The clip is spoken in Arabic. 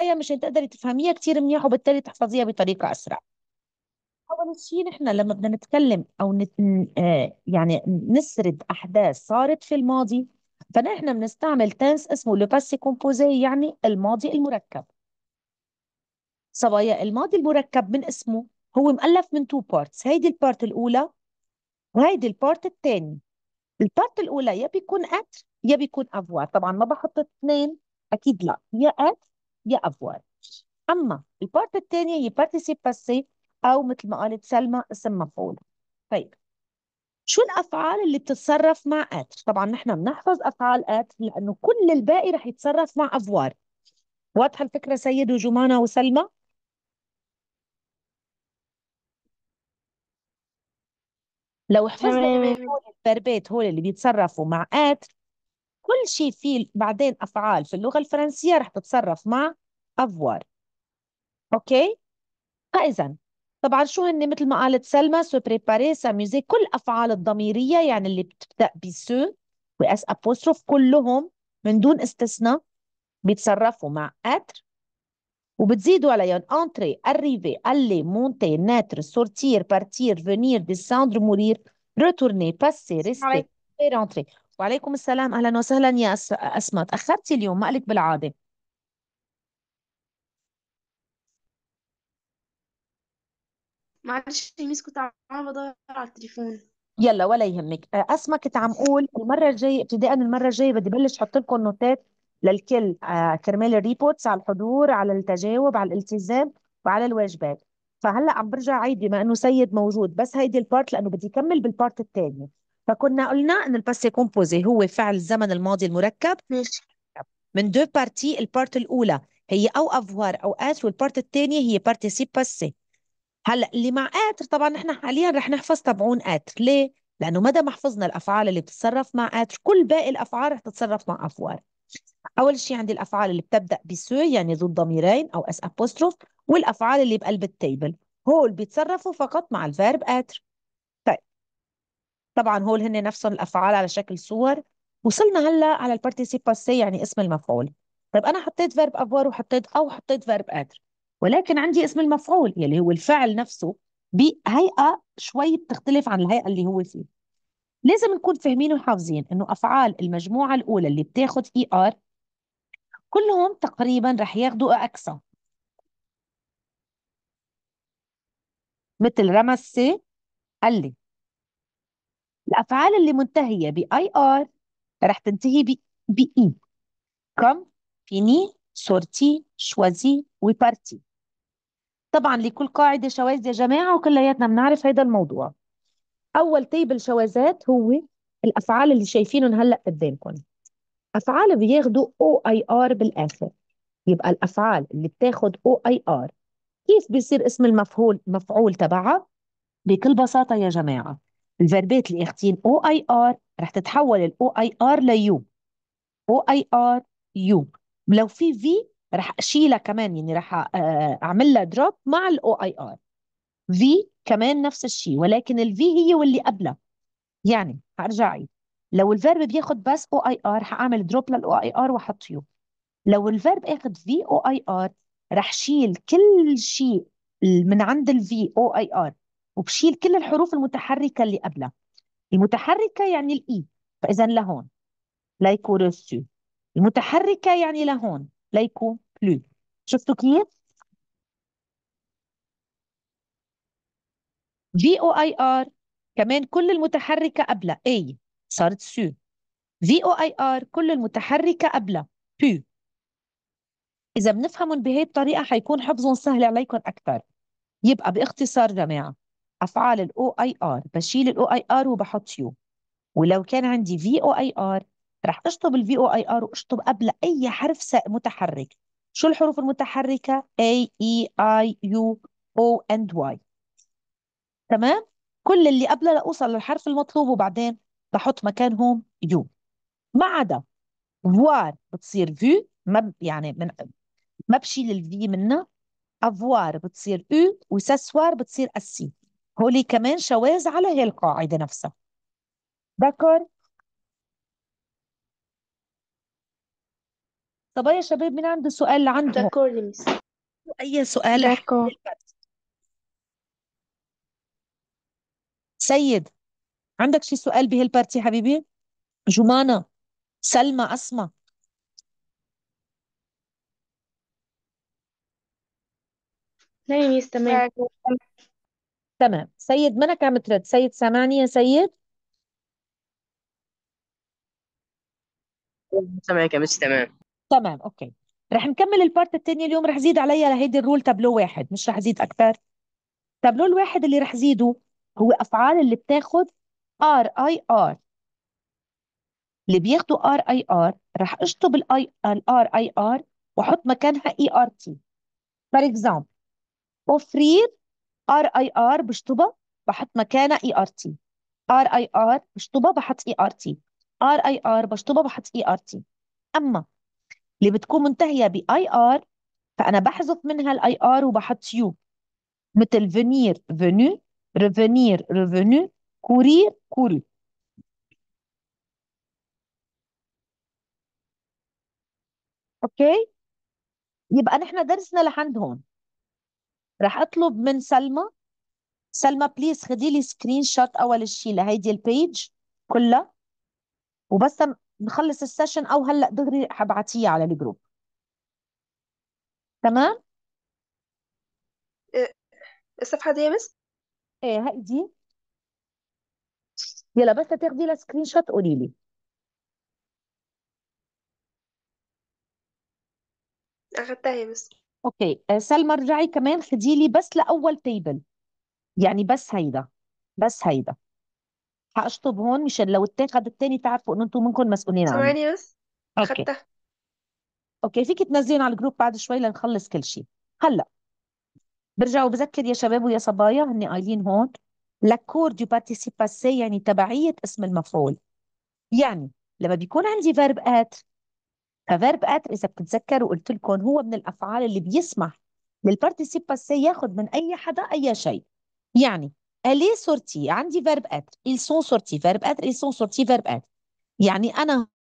الآية مش هتقدري تفهميها كتير منيح وبالتالي تحفظيها بطريقة أسرع أول شيء نحن لما بدنا نتكلم أو نت... آه، يعني نسرد أحداث صارت في الماضي فنحن بنستعمل تنس اسمه لو باسي كومبوزي يعني الماضي المركب صبايا الماضي المركب من اسمه هو مؤلف من تو بارتس هيدي البارت الأولى وهيدي البارت الثاني البارت الأولى يا بيكون ات يا بيكون افوار طبعا ما بحط اثنين أكيد لا يا ات يا افوار اما البارت الثانيه هي بارتيسيب باسي او مثل ما قالت سلمى اسم مفعول طيب شو الافعال اللي بتتصرف مع ات طبعا نحن بنحفظ افعال ات لانه كل الباقي رح يتصرف مع افوار واضحه الفكره سيد وجمانه وسلمى لو حفظنا الفربيت هول اللي بيتصرفوا مع ات كل شيء فيه بعدين افعال في اللغه الفرنسيه رح تتصرف مع افوار اوكي فاذا آه، طبعا شو هن مثل ما قالت سلمى سو بريباري ساميوزي كل افعال الضميريه يعني اللي بتبدا بسو واس ابوستروف كلهم من دون استثناء بيتصرفوا مع اتر وبتزيدوا عليهم انتري اريفي الي مونتي ناتر سورتير بارتير فينير ديساندر مورير ريتورني باسي ريستي رينتري وعليكم السلام اهلا وسهلا يا اسماء تاخرتي اليوم ما لك بالعاده معلش ميس كنت عم بدور على التليفون يلا ولا يهمك آه، اسمع كنت عم اقول المره الجايه ابتداء من المره الجايه بدي بلش احط لكم نوتات للكل آه، كرمال الريبورتس على الحضور على التجاوب على الالتزام وعلى الواجبات فهلا عم برجع عيد بما انه سيد موجود بس هيدي البارت لانه بدي اكمل بالبارت الثاني فكنا قلنا ان الباسي كومبوزي هو فعل الزمن الماضي المركب من دو بارتي البارت الاولى هي او افوار اوقات والبارت الثانيه هي بارتيسيب باسي هلا اللي مع اتر طبعا نحن حاليا رح نحفظ تبعون اتر ليه؟ لانه مدى ما حفظنا الافعال اللي بتتصرف مع اتر كل باقي الافعال رح تتصرف مع افوار اول شيء عندي الافعال اللي بتبدا بسو يعني ذو الضميرين او اس ابوستروف والافعال اللي بقلب التيبل هول بيتصرفوا فقط مع الفيرب اتر. طيب طبعا هول هن نفسهم الافعال على شكل صور وصلنا هلا على البارتيسيباسي يعني اسم المفعول طيب انا حطيت فيرب افوار وحطيت او حطيت فيرب اتر. ولكن عندي اسم المفعول يلي هو الفعل نفسه بهيئة شوي بتختلف عن الهيئة اللي هو فيه لازم نكون فاهمين وحافظين انه افعال المجموعه الاولى اللي بتاخد اي e ار كلهم تقريبا رح ياخذوا اكسا مثل رمس قال لي الافعال اللي منتهيه باي ار رح تنتهي باي e. كم فيني سورتي شوازي وبارتي طبعا لكل قاعدة شواذ يا جماعة وكلياتنا بنعرف هذا الموضوع أول تيبل شواذات هو الأفعال اللي شايفينهم هلأ قدامكم أفعال بياخدوا او اي ار بالآخر يبقى الأفعال اللي بتاخد او اي ار كيف بيصير اسم المفعول مفعول تبعها بكل بساطة يا جماعة الفربات اللي اخدين او اي ار رح تتحول الاو اي ار ليو او اي ار يو لو في في رح اشيلها كمان يعني رح آه، اعمل لها دروب مع الاو اي ار في كمان نفس الشيء ولكن الفي هي واللي قبلها يعني هرجع عيد لو الفيرب بياخد بس او اي ار هعمل دروب للاو اي ار واحط يو لو الفيرب اخد في او اي ار رح شيل كل شيء من عند الفي او اي ار وبشيل كل الحروف المتحركه اللي قبلها المتحركه يعني الاي e، فاذا لهون لا يكورسو المتحركه يعني لهون ليكون بلو شفتوا كيف؟ في او اي ار كمان كل المتحركه قبلها اي صارت سو في او اي ار كل المتحركه قبلها بو اذا بنفهمهم بهي الطريقه حيكون حفظهم سهل عليكم اكثر يبقى باختصار جماعه افعال الاو اي ار بشيل الاو اي ار وبحط يو ولو كان عندي في او اي ار رح اشطب الفي او اي ار واشطب قبل اي حرف متحرك شو الحروف المتحركه اي اي اي يو او اند واي تمام كل اللي قبله لاوصل للحرف المطلوب وبعدين بحط مكانهم يو ما عدا فوار بتصير في ما يعني من ما بشيل الفي منها افوار بتصير او وساسوار بتصير السي هولي كمان شواذ على هي القاعده نفسها ذكر طب يا شباب مين عنده سؤال لعنده اي سؤال سيد عندك شي سؤال بهالبارتي حبيبي جمانة سلمى أسمى نعم تمام تمام سيد منك عم ترد سيد سامعني يا سيد سامعك يا مش تمام تمام اوكي رح نكمل البارت الثاني اليوم رح زيد علي لهيدي الرول تابلو واحد مش رح زيد اكثر تابلو الواحد اللي رح زيده هو افعال اللي بتاخذ ار اي ار اللي بياخذوا ار اي ار رح اشطب الاي الار اي ار واحط مكانها اي ار تي فور اكزامبل اوفرير ار اي ار بشطبها بحط مكانها اي ار تي ار اي ار بشطبها بحط اي ار تي ار اي ار بشطبها بحط اي ار تي اما اللي بتكون منتهيه باي ار فانا بحذف منها الاي ار وبحط يو مثل فينير فينو ريفينير ريفينو كورير كوري اوكي يبقى نحن درسنا لحد هون رح اطلب من سلمى سلمى بليز خدي لي سكرين شوت اول شيء لهيدي البيج كلها وبس نخلص السيشن او هلا دغري حبعتيه على الجروب تمام الصفحة إيه، دي يا مس ايه دي يلا بس تاخدي لها سكرين شوت قولي لي أخدتها يا مس اوكي آه، سلمى ارجعي كمان خدي لي بس لاول تيبل يعني بس هيدا بس هيدا حاشطب هون مشان لو التاني حد التاني تعرفوا ان انتوا منكم مسؤولين عنه ثواني بس اوكي خدتها اوكي فيك تنزلين على الجروب بعد شوي لنخلص كل شيء هلا برجع وبذكر يا شباب ويا صبايا هن قايلين هون لاكور دو بارتيسيب باسي يعني تبعية اسم المفعول يعني لما بيكون عندي فيرب ات فيرب ات اذا بتتذكروا قلت لكم هو من الافعال اللي بيسمح للبارتيسيباسي باسي ياخذ من اي حدا اي شيء يعني elle est sortie عندي verb être ils sont sortis verb être ils sont sortis verb être يعني أنا